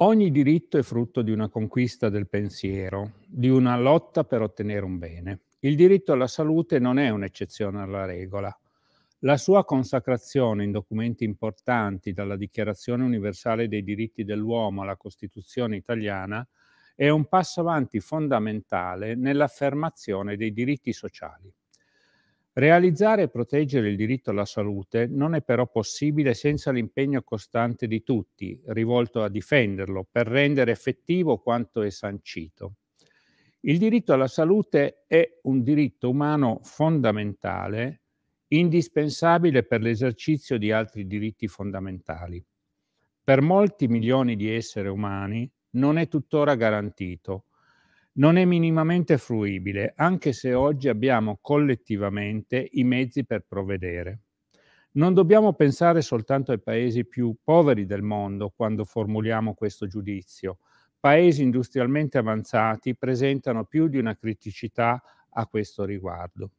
Ogni diritto è frutto di una conquista del pensiero, di una lotta per ottenere un bene. Il diritto alla salute non è un'eccezione alla regola. La sua consacrazione in documenti importanti, dalla Dichiarazione universale dei diritti dell'uomo alla Costituzione italiana, è un passo avanti fondamentale nell'affermazione dei diritti sociali. Realizzare e proteggere il diritto alla salute non è però possibile senza l'impegno costante di tutti, rivolto a difenderlo, per rendere effettivo quanto è sancito. Il diritto alla salute è un diritto umano fondamentale, indispensabile per l'esercizio di altri diritti fondamentali. Per molti milioni di esseri umani non è tuttora garantito non è minimamente fruibile, anche se oggi abbiamo collettivamente i mezzi per provvedere. Non dobbiamo pensare soltanto ai paesi più poveri del mondo quando formuliamo questo giudizio. Paesi industrialmente avanzati presentano più di una criticità a questo riguardo.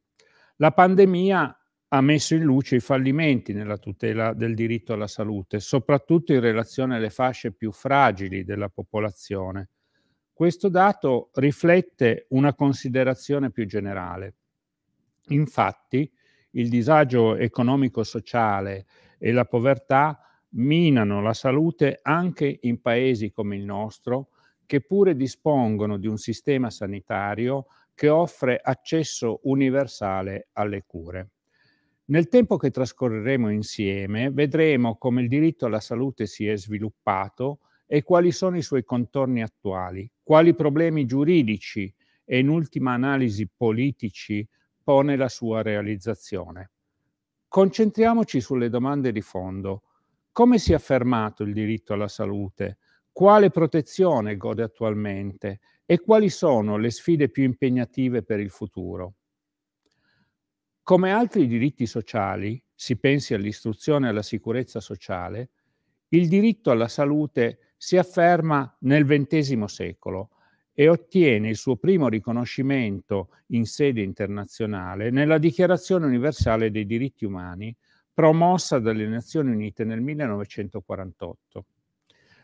La pandemia ha messo in luce i fallimenti nella tutela del diritto alla salute, soprattutto in relazione alle fasce più fragili della popolazione questo dato riflette una considerazione più generale. Infatti, il disagio economico-sociale e la povertà minano la salute anche in paesi come il nostro, che pure dispongono di un sistema sanitario che offre accesso universale alle cure. Nel tempo che trascorreremo insieme vedremo come il diritto alla salute si è sviluppato e quali sono i suoi contorni attuali, quali problemi giuridici e in ultima analisi politici pone la sua realizzazione. Concentriamoci sulle domande di fondo. Come si è affermato il diritto alla salute? Quale protezione gode attualmente? E quali sono le sfide più impegnative per il futuro? Come altri diritti sociali, si pensi all'istruzione e alla sicurezza sociale, il diritto alla salute si afferma nel XX secolo e ottiene il suo primo riconoscimento in sede internazionale nella Dichiarazione universale dei diritti umani promossa dalle Nazioni Unite nel 1948.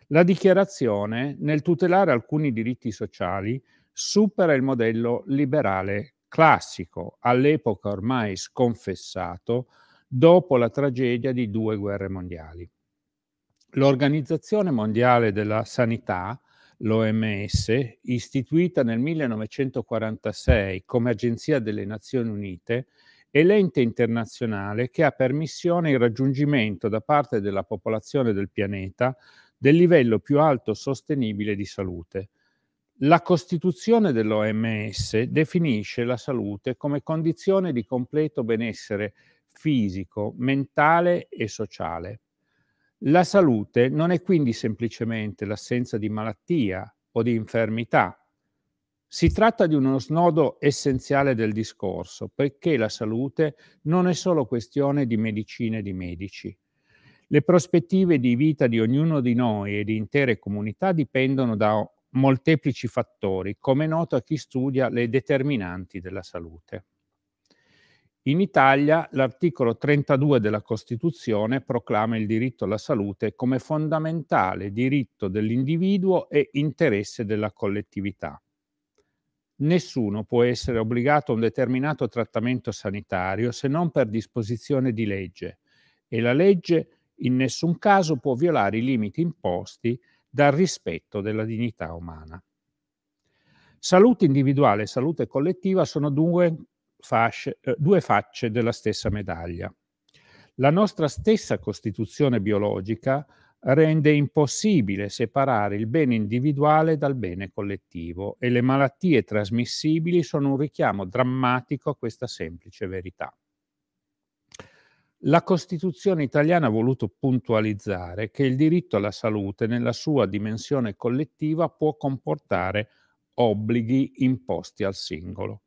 La dichiarazione, nel tutelare alcuni diritti sociali, supera il modello liberale classico, all'epoca ormai sconfessato, dopo la tragedia di due guerre mondiali. L'Organizzazione Mondiale della Sanità, l'OMS, istituita nel 1946 come Agenzia delle Nazioni Unite, è l'ente internazionale che ha per missione il raggiungimento da parte della popolazione del pianeta del livello più alto sostenibile di salute. La Costituzione dell'OMS definisce la salute come condizione di completo benessere fisico, mentale e sociale. La salute non è quindi semplicemente l'assenza di malattia o di infermità. Si tratta di uno snodo essenziale del discorso, perché la salute non è solo questione di medicine e di medici. Le prospettive di vita di ognuno di noi e di intere comunità dipendono da molteplici fattori, come noto a chi studia le determinanti della salute. In Italia l'articolo 32 della Costituzione proclama il diritto alla salute come fondamentale diritto dell'individuo e interesse della collettività. Nessuno può essere obbligato a un determinato trattamento sanitario se non per disposizione di legge e la legge in nessun caso può violare i limiti imposti dal rispetto della dignità umana. Salute individuale e salute collettiva sono dunque fasce, eh, due facce della stessa medaglia. La nostra stessa costituzione biologica rende impossibile separare il bene individuale dal bene collettivo e le malattie trasmissibili sono un richiamo drammatico a questa semplice verità. La Costituzione italiana ha voluto puntualizzare che il diritto alla salute nella sua dimensione collettiva può comportare obblighi imposti al singolo.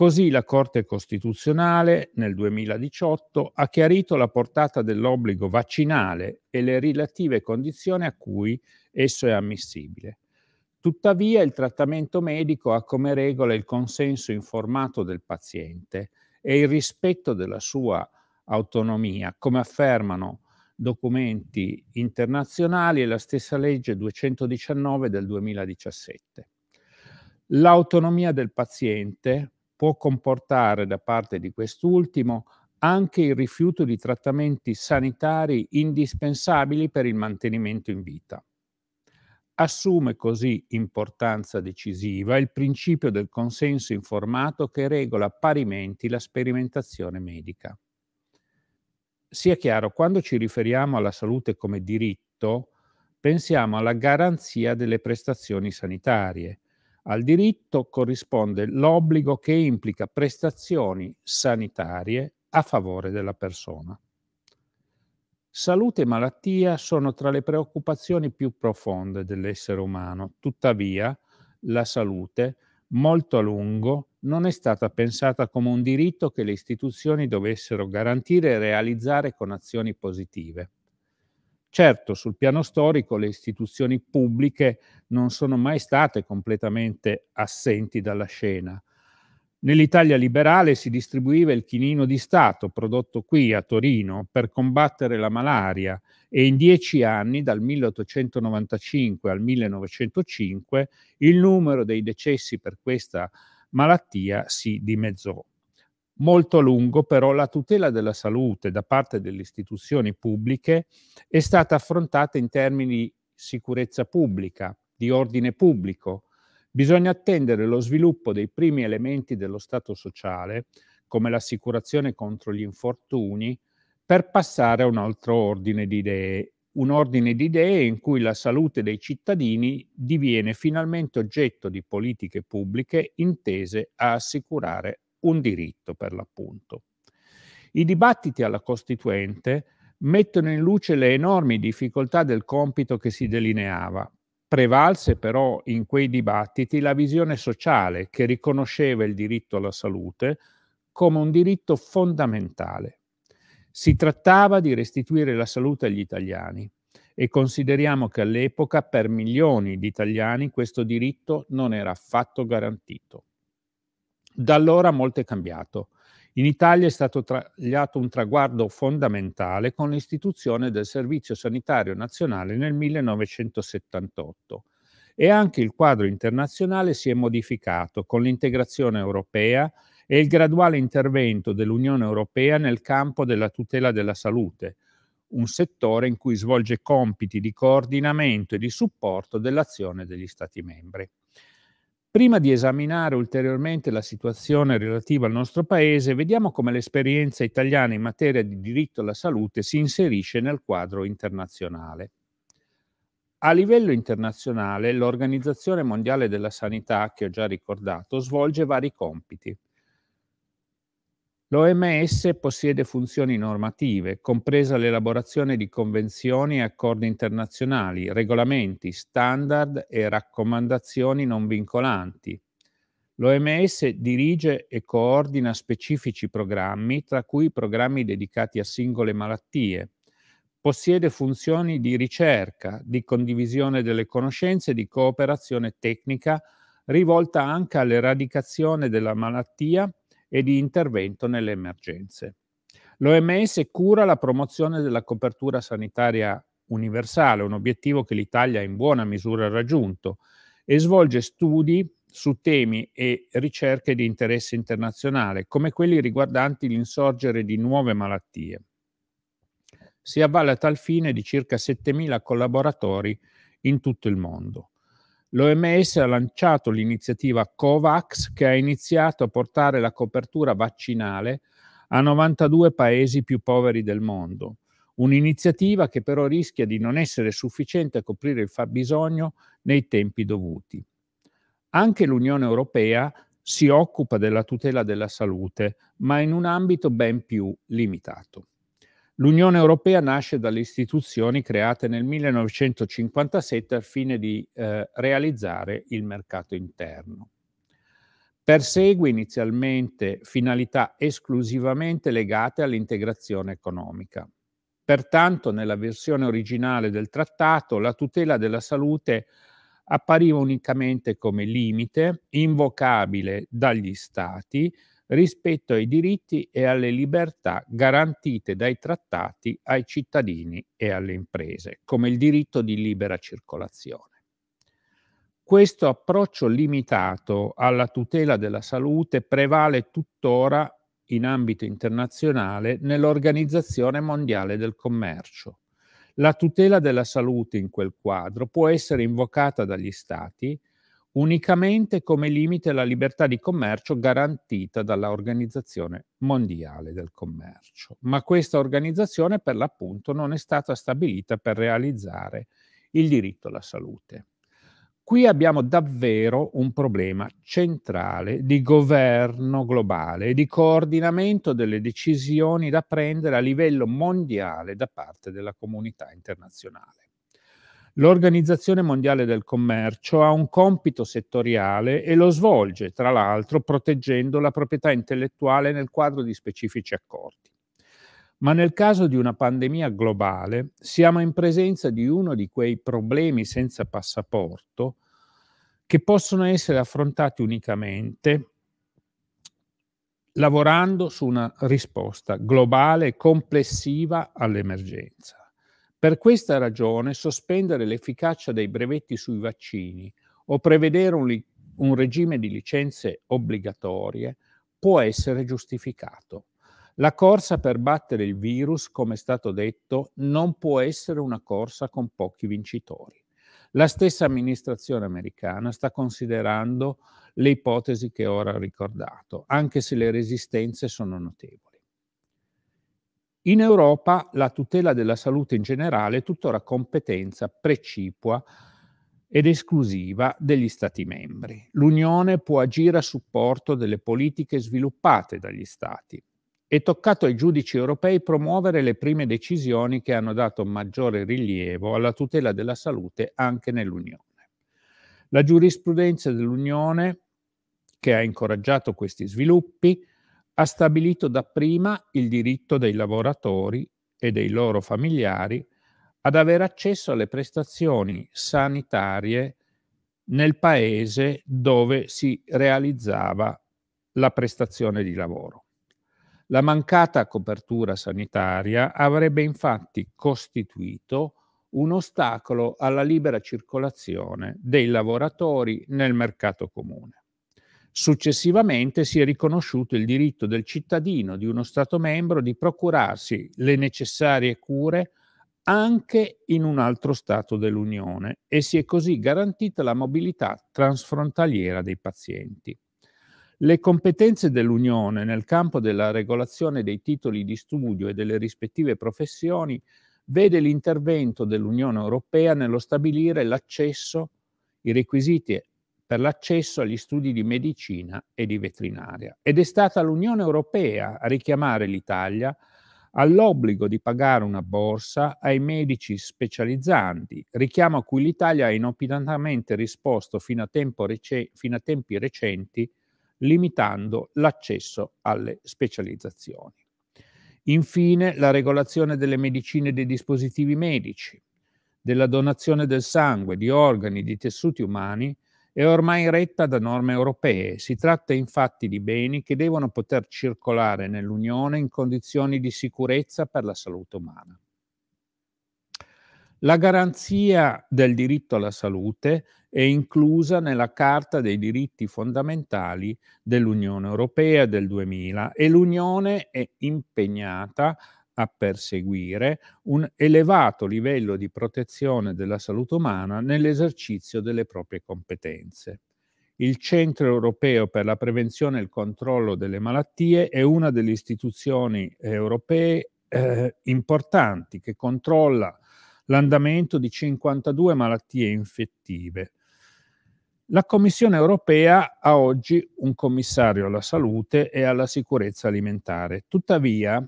Così la Corte Costituzionale nel 2018 ha chiarito la portata dell'obbligo vaccinale e le relative condizioni a cui esso è ammissibile. Tuttavia il trattamento medico ha come regola il consenso informato del paziente e il rispetto della sua autonomia, come affermano documenti internazionali e la stessa legge 219 del 2017. L'autonomia del paziente può comportare da parte di quest'ultimo anche il rifiuto di trattamenti sanitari indispensabili per il mantenimento in vita. Assume così importanza decisiva il principio del consenso informato che regola parimenti la sperimentazione medica. Sia chiaro, quando ci riferiamo alla salute come diritto, pensiamo alla garanzia delle prestazioni sanitarie, al diritto corrisponde l'obbligo che implica prestazioni sanitarie a favore della persona. Salute e malattia sono tra le preoccupazioni più profonde dell'essere umano, tuttavia la salute molto a lungo non è stata pensata come un diritto che le istituzioni dovessero garantire e realizzare con azioni positive. Certo, sul piano storico le istituzioni pubbliche non sono mai state completamente assenti dalla scena. Nell'Italia liberale si distribuiva il chinino di Stato prodotto qui a Torino per combattere la malaria e in dieci anni, dal 1895 al 1905, il numero dei decessi per questa malattia si dimezzò. Molto a lungo però la tutela della salute da parte delle istituzioni pubbliche è stata affrontata in termini di sicurezza pubblica, di ordine pubblico. Bisogna attendere lo sviluppo dei primi elementi dello Stato sociale, come l'assicurazione contro gli infortuni, per passare a un altro ordine di idee, un ordine di idee in cui la salute dei cittadini diviene finalmente oggetto di politiche pubbliche intese a assicurare un diritto per l'appunto. I dibattiti alla Costituente mettono in luce le enormi difficoltà del compito che si delineava. Prevalse però in quei dibattiti la visione sociale che riconosceva il diritto alla salute come un diritto fondamentale. Si trattava di restituire la salute agli italiani e consideriamo che all'epoca per milioni di italiani questo diritto non era affatto garantito. Da allora molto è cambiato. In Italia è stato tagliato un traguardo fondamentale con l'istituzione del Servizio Sanitario Nazionale nel 1978 e anche il quadro internazionale si è modificato con l'integrazione europea e il graduale intervento dell'Unione Europea nel campo della tutela della salute, un settore in cui svolge compiti di coordinamento e di supporto dell'azione degli Stati membri. Prima di esaminare ulteriormente la situazione relativa al nostro Paese, vediamo come l'esperienza italiana in materia di diritto alla salute si inserisce nel quadro internazionale. A livello internazionale, l'Organizzazione Mondiale della Sanità, che ho già ricordato, svolge vari compiti. L'OMS possiede funzioni normative, compresa l'elaborazione di convenzioni e accordi internazionali, regolamenti, standard e raccomandazioni non vincolanti. L'OMS dirige e coordina specifici programmi, tra cui programmi dedicati a singole malattie. Possiede funzioni di ricerca, di condivisione delle conoscenze e di cooperazione tecnica rivolta anche all'eradicazione della malattia e di intervento nelle emergenze. L'OMS cura la promozione della copertura sanitaria universale, un obiettivo che l'Italia ha in buona misura raggiunto, e svolge studi su temi e ricerche di interesse internazionale, come quelli riguardanti l'insorgere di nuove malattie. Si avvale a tal fine di circa 7.000 collaboratori in tutto il mondo. L'OMS ha lanciato l'iniziativa COVAX che ha iniziato a portare la copertura vaccinale a 92 paesi più poveri del mondo. Un'iniziativa che però rischia di non essere sufficiente a coprire il fabbisogno nei tempi dovuti. Anche l'Unione Europea si occupa della tutela della salute, ma in un ambito ben più limitato. L'Unione Europea nasce dalle istituzioni create nel 1957 al fine di eh, realizzare il mercato interno. Persegue inizialmente finalità esclusivamente legate all'integrazione economica. Pertanto, nella versione originale del trattato, la tutela della salute appariva unicamente come limite invocabile dagli Stati rispetto ai diritti e alle libertà garantite dai trattati ai cittadini e alle imprese, come il diritto di libera circolazione. Questo approccio limitato alla tutela della salute prevale tuttora in ambito internazionale nell'Organizzazione Mondiale del Commercio. La tutela della salute in quel quadro può essere invocata dagli Stati unicamente come limite la libertà di commercio garantita dall'Organizzazione Mondiale del Commercio. Ma questa organizzazione per l'appunto non è stata stabilita per realizzare il diritto alla salute. Qui abbiamo davvero un problema centrale di governo globale e di coordinamento delle decisioni da prendere a livello mondiale da parte della comunità internazionale. L'Organizzazione Mondiale del Commercio ha un compito settoriale e lo svolge, tra l'altro, proteggendo la proprietà intellettuale nel quadro di specifici accordi. Ma nel caso di una pandemia globale siamo in presenza di uno di quei problemi senza passaporto che possono essere affrontati unicamente lavorando su una risposta globale e complessiva all'emergenza. Per questa ragione sospendere l'efficacia dei brevetti sui vaccini o prevedere un, li- un regime di licenze obbligatorie può essere giustificato. La corsa per battere il virus, come è stato detto, non può essere una corsa con pochi vincitori. La stessa amministrazione americana sta considerando le ipotesi che ora ho ricordato, anche se le resistenze sono notevoli. In Europa la tutela della salute in generale è tuttora competenza precipua ed esclusiva degli Stati membri. L'Unione può agire a supporto delle politiche sviluppate dagli Stati. È toccato ai giudici europei promuovere le prime decisioni che hanno dato maggiore rilievo alla tutela della salute anche nell'Unione. La giurisprudenza dell'Unione, che ha incoraggiato questi sviluppi, ha stabilito dapprima il diritto dei lavoratori e dei loro familiari ad avere accesso alle prestazioni sanitarie nel paese dove si realizzava la prestazione di lavoro. La mancata copertura sanitaria avrebbe infatti costituito un ostacolo alla libera circolazione dei lavoratori nel mercato comune. Successivamente si è riconosciuto il diritto del cittadino di uno Stato membro di procurarsi le necessarie cure anche in un altro Stato dell'Unione e si è così garantita la mobilità transfrontaliera dei pazienti. Le competenze dell'Unione nel campo della regolazione dei titoli di studio e delle rispettive professioni vede l'intervento dell'Unione Europea nello stabilire l'accesso, i requisiti per l'accesso agli studi di medicina e di veterinaria ed è stata l'Unione Europea a richiamare l'Italia all'obbligo di pagare una borsa ai medici specializzanti, richiamo a cui l'Italia ha inopinatamente risposto fino a, rec- fino a tempi recenti limitando l'accesso alle specializzazioni. Infine, la regolazione delle medicine e dei dispositivi medici, della donazione del sangue, di organi, di tessuti umani è ormai retta da norme europee. Si tratta infatti di beni che devono poter circolare nell'Unione in condizioni di sicurezza per la salute umana. La garanzia del diritto alla salute è inclusa nella Carta dei diritti fondamentali dell'Unione Europea del 2000 e l'Unione è impegnata a a perseguire un elevato livello di protezione della salute umana nell'esercizio delle proprie competenze. Il Centro europeo per la prevenzione e il controllo delle malattie è una delle istituzioni europee eh, importanti che controlla l'andamento di 52 malattie infettive. La Commissione europea ha oggi un commissario alla salute e alla sicurezza alimentare. Tuttavia,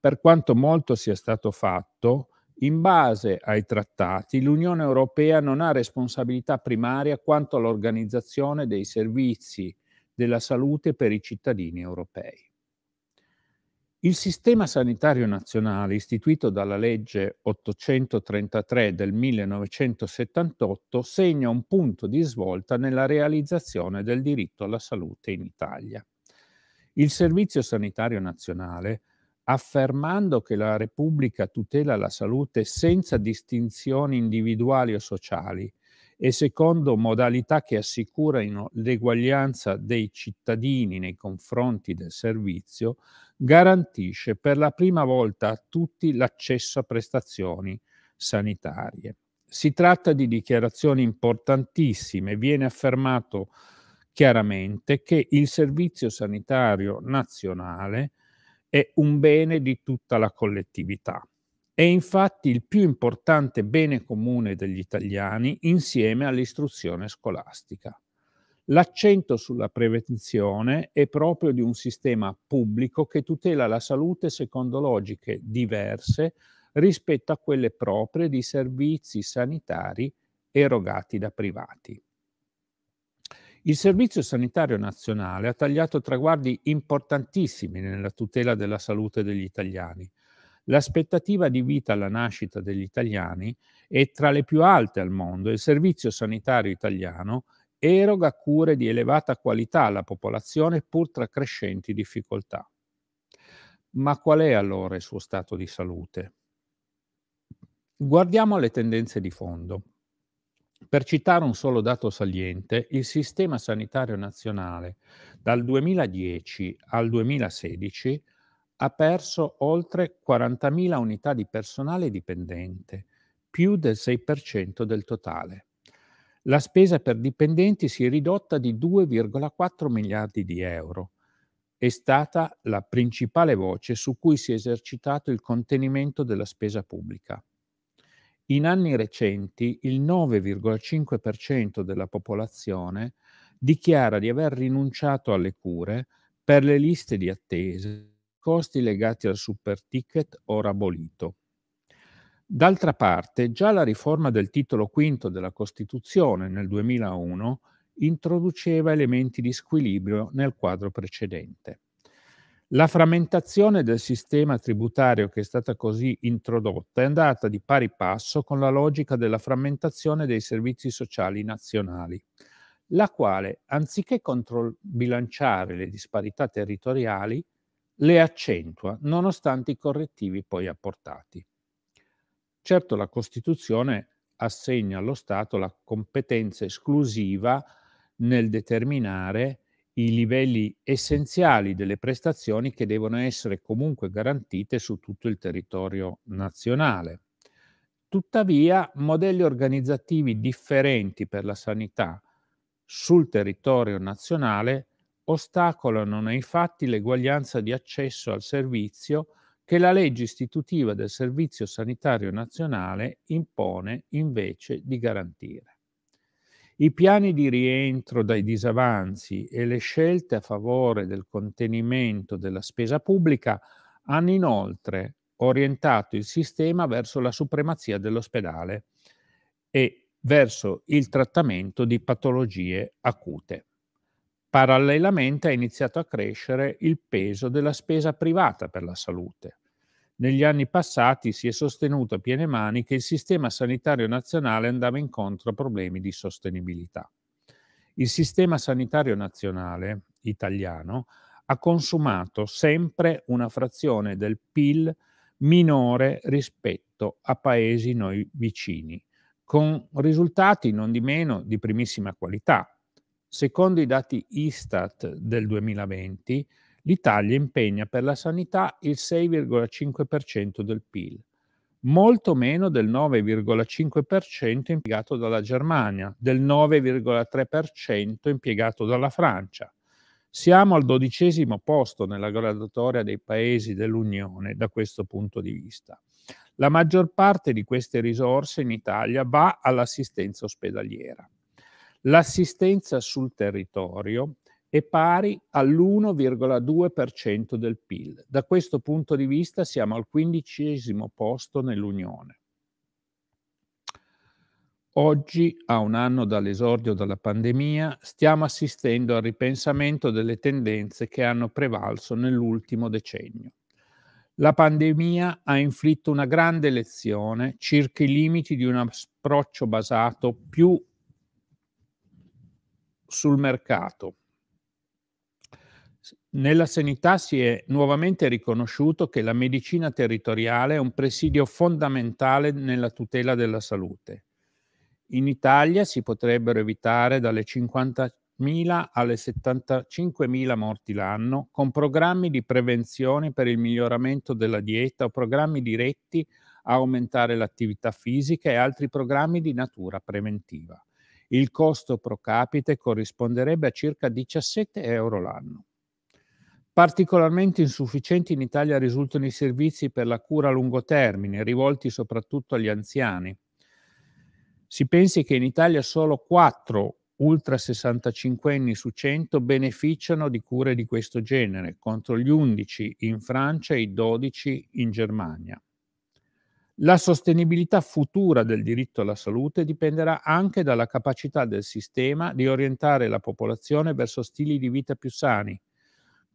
per quanto molto sia stato fatto, in base ai trattati, l'Unione Europea non ha responsabilità primaria quanto all'organizzazione dei servizi della salute per i cittadini europei. Il sistema sanitario nazionale, istituito dalla legge 833 del 1978, segna un punto di svolta nella realizzazione del diritto alla salute in Italia. Il Servizio Sanitario Nazionale affermando che la Repubblica tutela la salute senza distinzioni individuali o sociali e secondo modalità che assicurino l'eguaglianza dei cittadini nei confronti del servizio, garantisce per la prima volta a tutti l'accesso a prestazioni sanitarie. Si tratta di dichiarazioni importantissime, viene affermato chiaramente che il Servizio Sanitario Nazionale è un bene di tutta la collettività. È infatti il più importante bene comune degli italiani insieme all'istruzione scolastica. L'accento sulla prevenzione è proprio di un sistema pubblico che tutela la salute secondo logiche diverse rispetto a quelle proprie di servizi sanitari erogati da privati. Il Servizio Sanitario Nazionale ha tagliato traguardi importantissimi nella tutela della salute degli italiani. L'aspettativa di vita alla nascita degli italiani è tra le più alte al mondo e il Servizio Sanitario Italiano eroga cure di elevata qualità alla popolazione pur tra crescenti difficoltà. Ma qual è allora il suo stato di salute? Guardiamo le tendenze di fondo. Per citare un solo dato saliente, il Sistema Sanitario Nazionale dal 2010 al 2016 ha perso oltre 40.000 unità di personale dipendente, più del 6% del totale. La spesa per dipendenti si è ridotta di 2,4 miliardi di euro. È stata la principale voce su cui si è esercitato il contenimento della spesa pubblica. In anni recenti il 9,5% della popolazione dichiara di aver rinunciato alle cure per le liste di attese, costi legati al super ticket ora abolito. D'altra parte, già la riforma del titolo V della Costituzione nel 2001 introduceva elementi di squilibrio nel quadro precedente. La frammentazione del sistema tributario che è stata così introdotta è andata di pari passo con la logica della frammentazione dei servizi sociali nazionali, la quale, anziché controbilanciare le disparità territoriali, le accentua nonostante i correttivi poi apportati. Certo la Costituzione assegna allo Stato la competenza esclusiva nel determinare i livelli essenziali delle prestazioni che devono essere comunque garantite su tutto il territorio nazionale. Tuttavia, modelli organizzativi differenti per la sanità sul territorio nazionale ostacolano nei fatti l'eguaglianza di accesso al servizio che la legge istitutiva del Servizio Sanitario Nazionale impone invece di garantire. I piani di rientro dai disavanzi e le scelte a favore del contenimento della spesa pubblica hanno inoltre orientato il sistema verso la supremazia dell'ospedale e verso il trattamento di patologie acute. Parallelamente è iniziato a crescere il peso della spesa privata per la salute, negli anni passati si è sostenuto a piene mani che il sistema sanitario nazionale andava incontro a problemi di sostenibilità. Il sistema sanitario nazionale italiano ha consumato sempre una frazione del PIL minore rispetto a paesi noi vicini, con risultati non di meno di primissima qualità. Secondo i dati Istat del 2020, l'Italia impegna per la sanità il 6,5% del PIL, molto meno del 9,5% impiegato dalla Germania, del 9,3% impiegato dalla Francia. Siamo al dodicesimo posto nella graduatoria dei paesi dell'Unione da questo punto di vista. La maggior parte di queste risorse in Italia va all'assistenza ospedaliera. L'assistenza sul territorio è pari all'1,2% del PIL. Da questo punto di vista siamo al quindicesimo posto nell'Unione. Oggi, a un anno dall'esordio della pandemia, stiamo assistendo al ripensamento delle tendenze che hanno prevalso nell'ultimo decennio. La pandemia ha inflitto una grande lezione circa i limiti di un approccio basato più sul mercato, nella sanità si è nuovamente riconosciuto che la medicina territoriale è un presidio fondamentale nella tutela della salute. In Italia si potrebbero evitare dalle 50.000 alle 75.000 morti l'anno con programmi di prevenzione per il miglioramento della dieta o programmi diretti a aumentare l'attività fisica e altri programmi di natura preventiva. Il costo pro capite corrisponderebbe a circa 17 euro l'anno. Particolarmente insufficienti in Italia risultano i servizi per la cura a lungo termine, rivolti soprattutto agli anziani. Si pensi che in Italia solo 4 ultra 65 anni su 100 beneficiano di cure di questo genere, contro gli 11 in Francia e i 12 in Germania. La sostenibilità futura del diritto alla salute dipenderà anche dalla capacità del sistema di orientare la popolazione verso stili di vita più sani,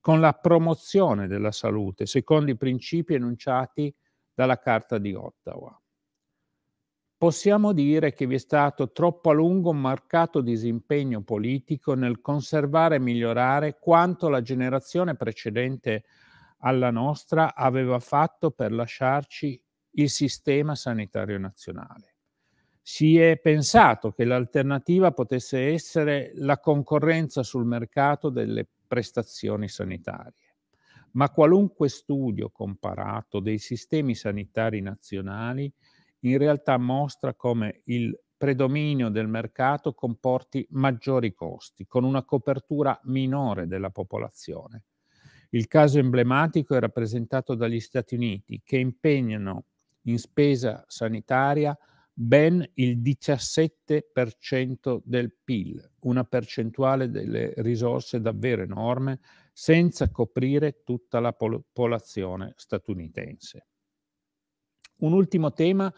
con la promozione della salute, secondo i principi enunciati dalla Carta di Ottawa. Possiamo dire che vi è stato troppo a lungo un marcato disimpegno politico nel conservare e migliorare quanto la generazione precedente alla nostra aveva fatto per lasciarci il sistema sanitario nazionale. Si è pensato che l'alternativa potesse essere la concorrenza sul mercato delle prestazioni sanitarie. Ma qualunque studio comparato dei sistemi sanitari nazionali in realtà mostra come il predominio del mercato comporti maggiori costi, con una copertura minore della popolazione. Il caso emblematico è rappresentato dagli Stati Uniti, che impegnano in spesa sanitaria ben il 17% del PIL, una percentuale delle risorse davvero enorme, senza coprire tutta la popolazione statunitense. Un ultimo tema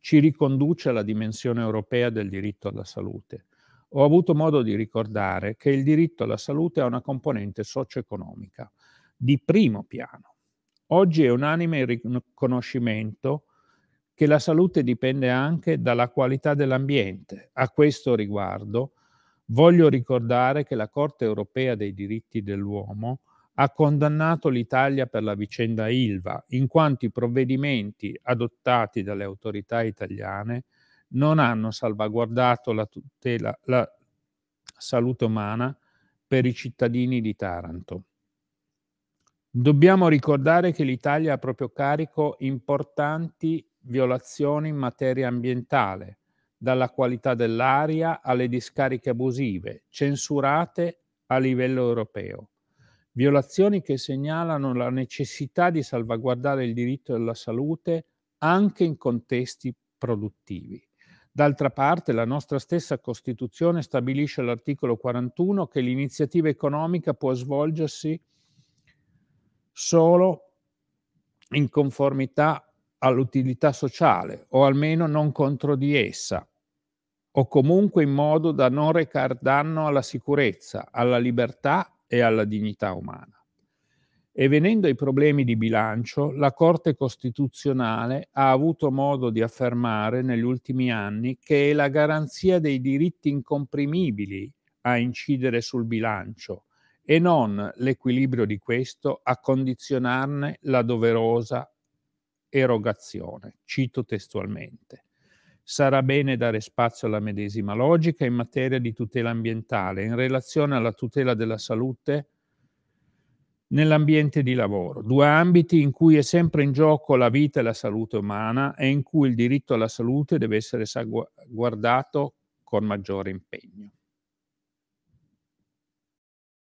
ci riconduce alla dimensione europea del diritto alla salute. Ho avuto modo di ricordare che il diritto alla salute ha una componente socio-economica di primo piano. Oggi è unanime il riconoscimento che la salute dipende anche dalla qualità dell'ambiente. A questo riguardo voglio ricordare che la Corte europea dei diritti dell'uomo ha condannato l'Italia per la vicenda Ilva, in quanto i provvedimenti adottati dalle autorità italiane non hanno salvaguardato la tutela la salute umana per i cittadini di Taranto. Dobbiamo ricordare che l'Italia ha a proprio carico importanti violazioni in materia ambientale, dalla qualità dell'aria alle discariche abusive, censurate a livello europeo. Violazioni che segnalano la necessità di salvaguardare il diritto alla salute anche in contesti produttivi. D'altra parte, la nostra stessa Costituzione stabilisce all'articolo 41 che l'iniziativa economica può svolgersi solo in conformità all'utilità sociale o almeno non contro di essa o comunque in modo da non recar danno alla sicurezza, alla libertà e alla dignità umana. E venendo ai problemi di bilancio, la Corte Costituzionale ha avuto modo di affermare negli ultimi anni che è la garanzia dei diritti incomprimibili a incidere sul bilancio e non l'equilibrio di questo a condizionarne la doverosa erogazione. Cito testualmente. Sarà bene dare spazio alla medesima logica in materia di tutela ambientale in relazione alla tutela della salute nell'ambiente di lavoro, due ambiti in cui è sempre in gioco la vita e la salute umana e in cui il diritto alla salute deve essere guardato con maggiore impegno.